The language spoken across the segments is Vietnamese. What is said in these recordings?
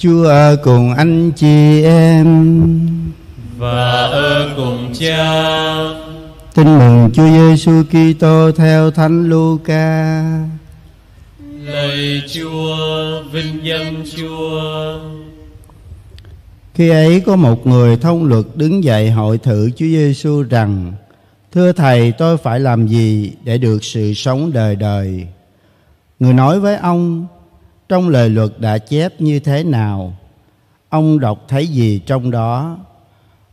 Chúa ở cùng anh chị em và ở cùng cha. Tin mừng Chúa Giêsu Kitô theo Thánh Luca. Lạy Chúa, vinh danh Chúa. Khi ấy có một người thông luật đứng dậy hội thử Chúa Giêsu rằng: Thưa thầy, tôi phải làm gì để được sự sống đời đời? Người nói với ông: trong lời luật đã chép như thế nào ông đọc thấy gì trong đó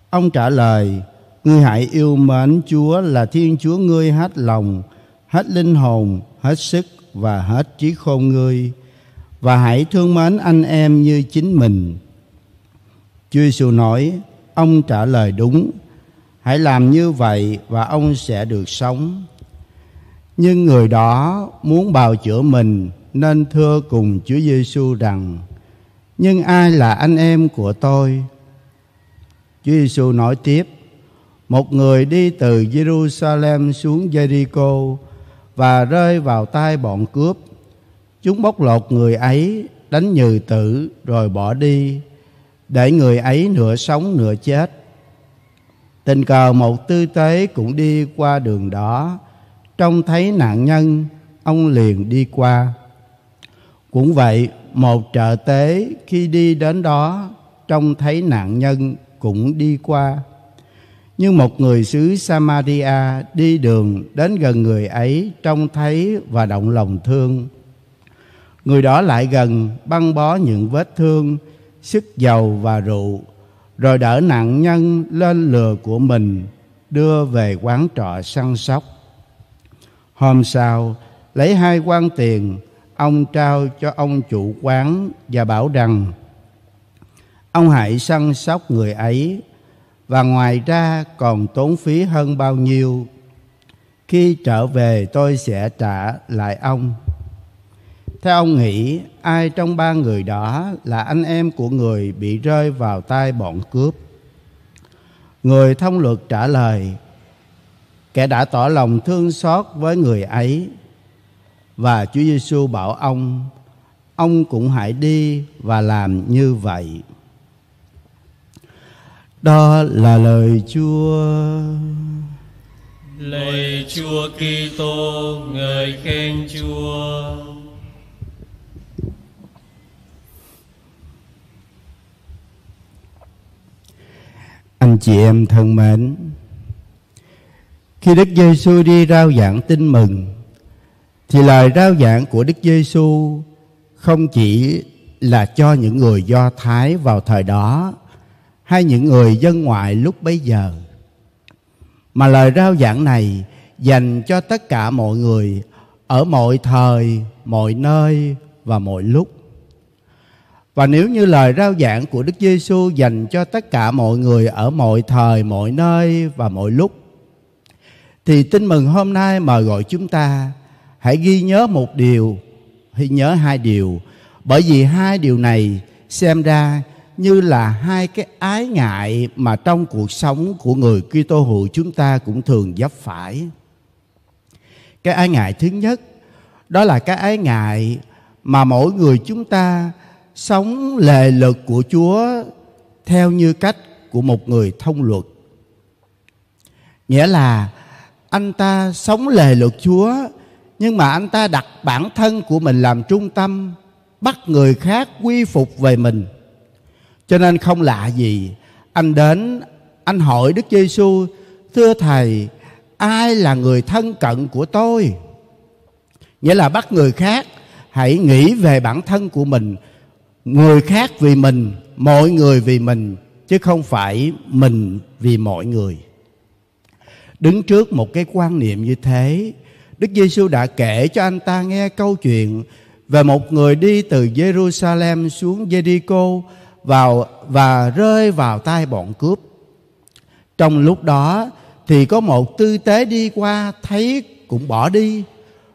ông trả lời ngươi hãy yêu mến chúa là thiên chúa ngươi hết lòng hết linh hồn hết sức và hết trí khôn ngươi và hãy thương mến anh em như chính mình chúa giêsu nói ông trả lời đúng hãy làm như vậy và ông sẽ được sống nhưng người đó muốn bào chữa mình nên thưa cùng Chúa Giêsu rằng: "Nhưng ai là anh em của tôi?" Chúa Giêsu nói tiếp: "Một người đi từ Jerusalem xuống Jericho và rơi vào tay bọn cướp. Chúng bóc lột người ấy, đánh nhừ tử rồi bỏ đi, để người ấy nửa sống nửa chết." Tình cờ một tư tế cũng đi qua đường đó, trông thấy nạn nhân, ông liền đi qua cũng vậy một trợ tế khi đi đến đó trông thấy nạn nhân cũng đi qua như một người xứ Samaria đi đường đến gần người ấy trông thấy và động lòng thương người đó lại gần băng bó những vết thương sức dầu và rượu rồi đỡ nạn nhân lên lừa của mình đưa về quán trọ săn sóc hôm sau lấy hai quan tiền ông trao cho ông chủ quán và bảo rằng ông hãy săn sóc người ấy và ngoài ra còn tốn phí hơn bao nhiêu khi trở về tôi sẽ trả lại ông theo ông nghĩ ai trong ba người đó là anh em của người bị rơi vào tay bọn cướp người thông luật trả lời kẻ đã tỏ lòng thương xót với người ấy và Chúa Giêsu bảo ông ông cũng hãy đi và làm như vậy đó là lời Chúa lời Chúa Kitô người khen Chúa anh chị em thân mến khi Đức Giêsu đi rao giảng tin mừng thì lời rao giảng của Đức Giêsu không chỉ là cho những người Do Thái vào thời đó hay những người dân ngoại lúc bấy giờ mà lời rao giảng này dành cho tất cả mọi người ở mọi thời, mọi nơi và mọi lúc. Và nếu như lời rao giảng của Đức Giêsu dành cho tất cả mọi người ở mọi thời, mọi nơi và mọi lúc thì tin mừng hôm nay mời gọi chúng ta hãy ghi nhớ một điều hãy nhớ hai điều bởi vì hai điều này xem ra như là hai cái ái ngại mà trong cuộc sống của người Kitô hữu chúng ta cũng thường vấp phải. Cái ái ngại thứ nhất đó là cái ái ngại mà mỗi người chúng ta sống lề lực của Chúa theo như cách của một người thông luật. Nghĩa là anh ta sống lề luật Chúa nhưng mà anh ta đặt bản thân của mình làm trung tâm bắt người khác quy phục về mình cho nên không lạ gì anh đến anh hỏi đức giêsu thưa thầy ai là người thân cận của tôi nghĩa là bắt người khác hãy nghĩ về bản thân của mình người khác vì mình mọi người vì mình chứ không phải mình vì mọi người đứng trước một cái quan niệm như thế Đức Giêsu đã kể cho anh ta nghe câu chuyện về một người đi từ Jerusalem xuống Jericho vào và rơi vào tay bọn cướp. Trong lúc đó thì có một tư tế đi qua thấy cũng bỏ đi,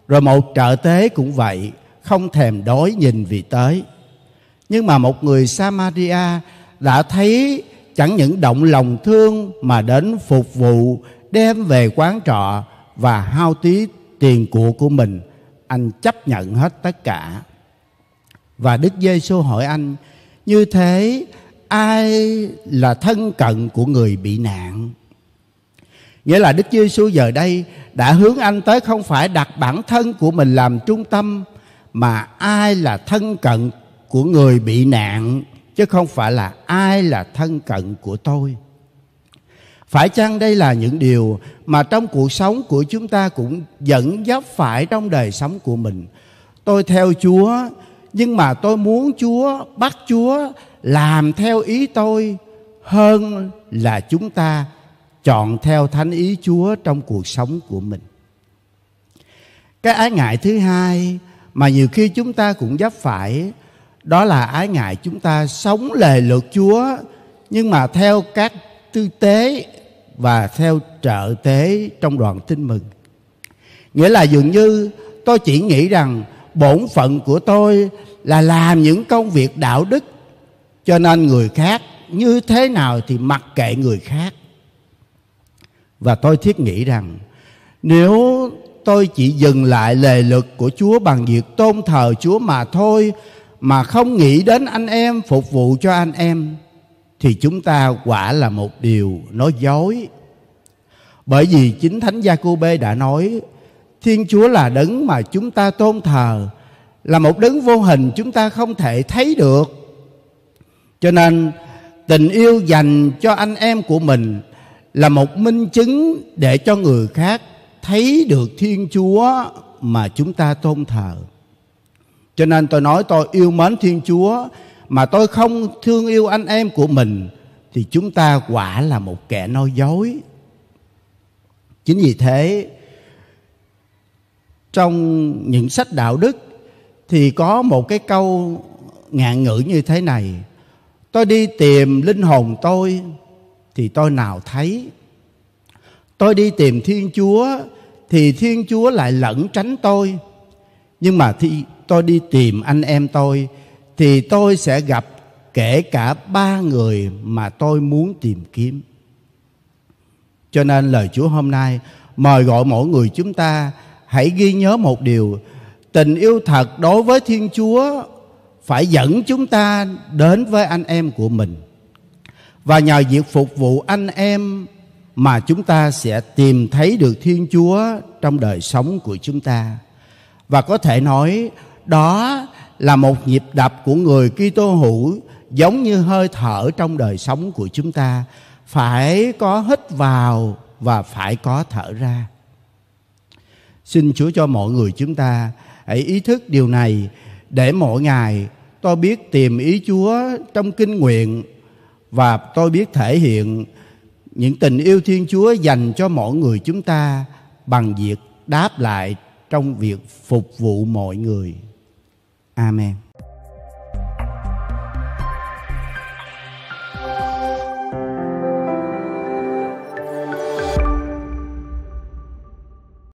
rồi một trợ tế cũng vậy, không thèm đói nhìn vì tới. Nhưng mà một người Samaria đã thấy chẳng những động lòng thương mà đến phục vụ đem về quán trọ và hao tí tiền của của mình anh chấp nhận hết tất cả và đức giê giêsu hỏi anh như thế ai là thân cận của người bị nạn nghĩa là đức giê giêsu giờ đây đã hướng anh tới không phải đặt bản thân của mình làm trung tâm mà ai là thân cận của người bị nạn chứ không phải là ai là thân cận của tôi phải chăng đây là những điều mà trong cuộc sống của chúng ta cũng dẫn dắt phải trong đời sống của mình tôi theo chúa nhưng mà tôi muốn chúa bắt chúa làm theo ý tôi hơn là chúng ta chọn theo thánh ý chúa trong cuộc sống của mình cái ái ngại thứ hai mà nhiều khi chúng ta cũng vấp phải đó là ái ngại chúng ta sống lề luật chúa nhưng mà theo các tư tế và theo trợ tế trong đoàn tin mừng nghĩa là dường như tôi chỉ nghĩ rằng bổn phận của tôi là làm những công việc đạo đức cho nên người khác như thế nào thì mặc kệ người khác và tôi thiết nghĩ rằng nếu tôi chỉ dừng lại lề lực của chúa bằng việc tôn thờ chúa mà thôi mà không nghĩ đến anh em phục vụ cho anh em thì chúng ta quả là một điều nói dối bởi vì chính thánh gia cô bê đã nói thiên chúa là đấng mà chúng ta tôn thờ là một đấng vô hình chúng ta không thể thấy được cho nên tình yêu dành cho anh em của mình là một minh chứng để cho người khác thấy được thiên chúa mà chúng ta tôn thờ cho nên tôi nói tôi yêu mến thiên chúa mà tôi không thương yêu anh em của mình thì chúng ta quả là một kẻ nói dối chính vì thế trong những sách đạo đức thì có một cái câu ngạn ngữ như thế này tôi đi tìm linh hồn tôi thì tôi nào thấy tôi đi tìm thiên chúa thì thiên chúa lại lẩn tránh tôi nhưng mà thì tôi đi tìm anh em tôi thì tôi sẽ gặp kể cả ba người mà tôi muốn tìm kiếm cho nên lời chúa hôm nay mời gọi mỗi người chúng ta hãy ghi nhớ một điều tình yêu thật đối với thiên chúa phải dẫn chúng ta đến với anh em của mình và nhờ việc phục vụ anh em mà chúng ta sẽ tìm thấy được thiên chúa trong đời sống của chúng ta và có thể nói đó là một nhịp đập của người Kitô hữu giống như hơi thở trong đời sống của chúng ta phải có hít vào và phải có thở ra. Xin Chúa cho mọi người chúng ta hãy ý thức điều này để mỗi ngày tôi biết tìm ý Chúa trong kinh nguyện và tôi biết thể hiện những tình yêu Thiên Chúa dành cho mọi người chúng ta bằng việc đáp lại trong việc phục vụ mọi người. Amen.